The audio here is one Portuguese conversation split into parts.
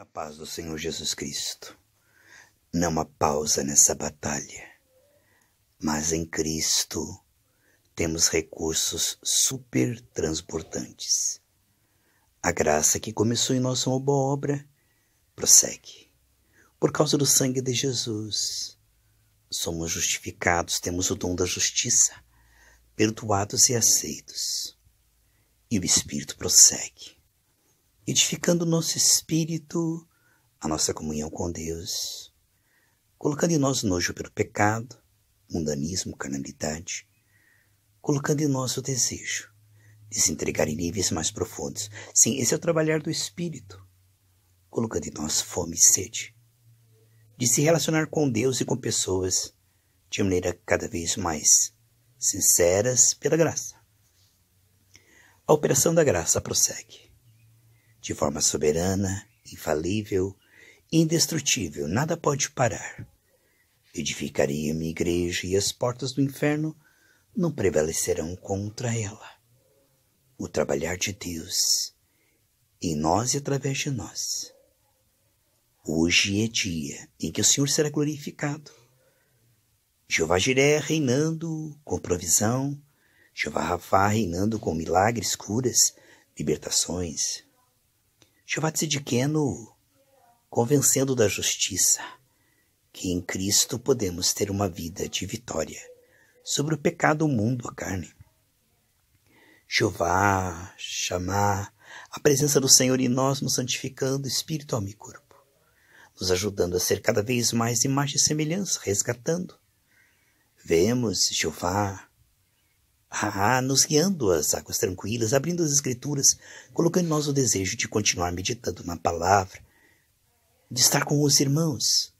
A paz do Senhor Jesus Cristo. Não há pausa nessa batalha, mas em Cristo temos recursos super transportantes. A graça que começou em nossa boa obra prossegue. Por causa do sangue de Jesus, somos justificados, temos o dom da justiça, perdoados e aceitos. E o Espírito prossegue edificando o nosso espírito, a nossa comunhão com Deus, colocando em nós nojo pelo pecado, mundanismo, carnalidade, colocando em nós o desejo de se entregar em níveis mais profundos. Sim, esse é o trabalhar do espírito, colocando em nós fome e sede, de se relacionar com Deus e com pessoas de maneira cada vez mais sinceras pela graça. A operação da graça prossegue de forma soberana, infalível, indestrutível, nada pode parar. Edificaria minha igreja e as portas do inferno não prevalecerão contra ela. O trabalhar de Deus em nós e através de nós. Hoje é dia em que o Senhor será glorificado. Jeová Jiré reinando com provisão, Jeová Rafá reinando com milagres, curas, libertações. Shivatsi de Keno convencendo da justiça, que em Cristo podemos ter uma vida de vitória sobre o pecado, o mundo, a carne. Jeová, chamar a presença do Senhor em nós nos santificando, espírito, alma e corpo, nos ajudando a ser cada vez mais imagem e semelhança, resgatando. Vemos, Jeová, ah, ah, nos guiando às águas tranquilas, abrindo as escrituras, colocando em nós o desejo de continuar meditando na palavra, de estar com os irmãos,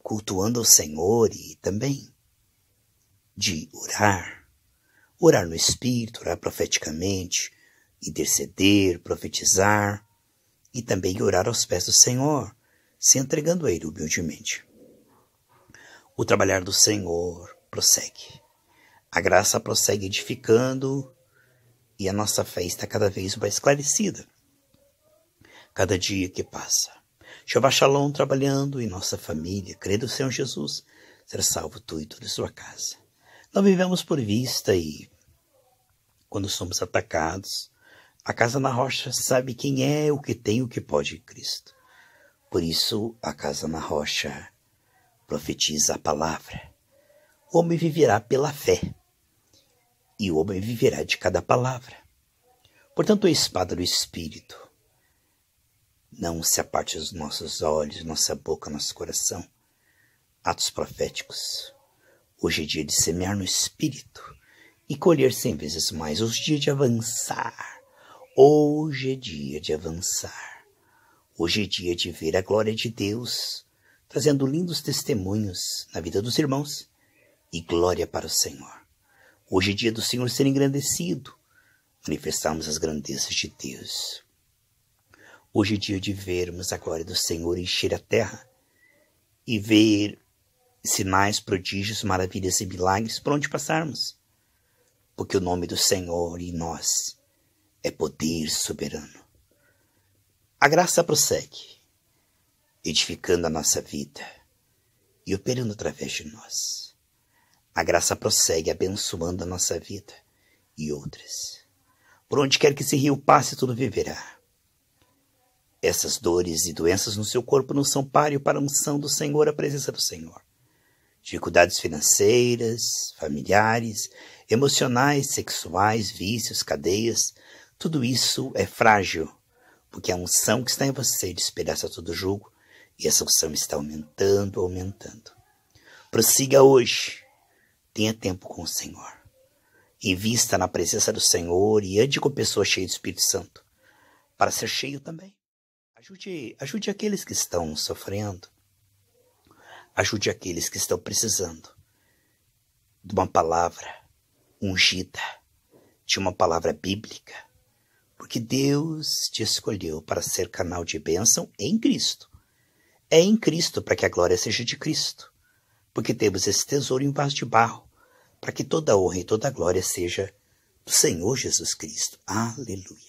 cultuando ao Senhor e também de orar, orar no Espírito, orar profeticamente, interceder, profetizar e também orar aos pés do Senhor, se entregando a Ele humildemente. O trabalhar do Senhor prossegue a graça prossegue edificando e a nossa fé está cada vez mais esclarecida. Cada dia que passa. Jeová Shalom trabalhando em nossa família, crendo no Senhor Jesus, ser salvo tu e toda a sua casa. Não vivemos por vista e, quando somos atacados, a casa na rocha sabe quem é, o que tem, o que pode em Cristo. Por isso, a casa na rocha profetiza a palavra o homem viverá pela fé, e o homem viverá de cada palavra. Portanto, a espada do Espírito não se aparte dos nossos olhos, nossa boca, nosso coração. Atos proféticos. Hoje é dia de semear no Espírito e colher cem vezes mais. Hoje é dia de avançar. Hoje é dia de avançar. Hoje é dia de ver a glória de Deus, trazendo lindos testemunhos na vida dos irmãos e glória para o Senhor. Hoje é dia do Senhor ser engrandecido, manifestarmos as grandezas de Deus. Hoje é dia de vermos a glória do Senhor encher a terra e ver sinais, prodígios, maravilhas e milagres por onde passarmos. Porque o nome do Senhor em nós é poder soberano. A graça prossegue, edificando a nossa vida e operando através de nós. A graça prossegue abençoando a nossa vida e outras. Por onde quer que esse rio passe, tudo viverá. Essas dores e doenças no seu corpo não são páreo para a unção do Senhor, a presença do Senhor. Dificuldades financeiras, familiares, emocionais, sexuais, vícios, cadeias, tudo isso é frágil, porque a unção que está em você despedaça todo o jugo e essa unção está aumentando, aumentando. Prossiga hoje, Tenha tempo com o Senhor. Invista na presença do Senhor e ande com pessoas cheias do Espírito Santo, para ser cheio também. Ajude, ajude aqueles que estão sofrendo. Ajude aqueles que estão precisando de uma palavra ungida, de uma palavra bíblica, porque Deus te escolheu para ser canal de bênção em Cristo. É em Cristo para que a glória seja de Cristo, porque temos esse tesouro em vaso de barro para que toda a honra e toda a glória seja do Senhor Jesus Cristo. Aleluia.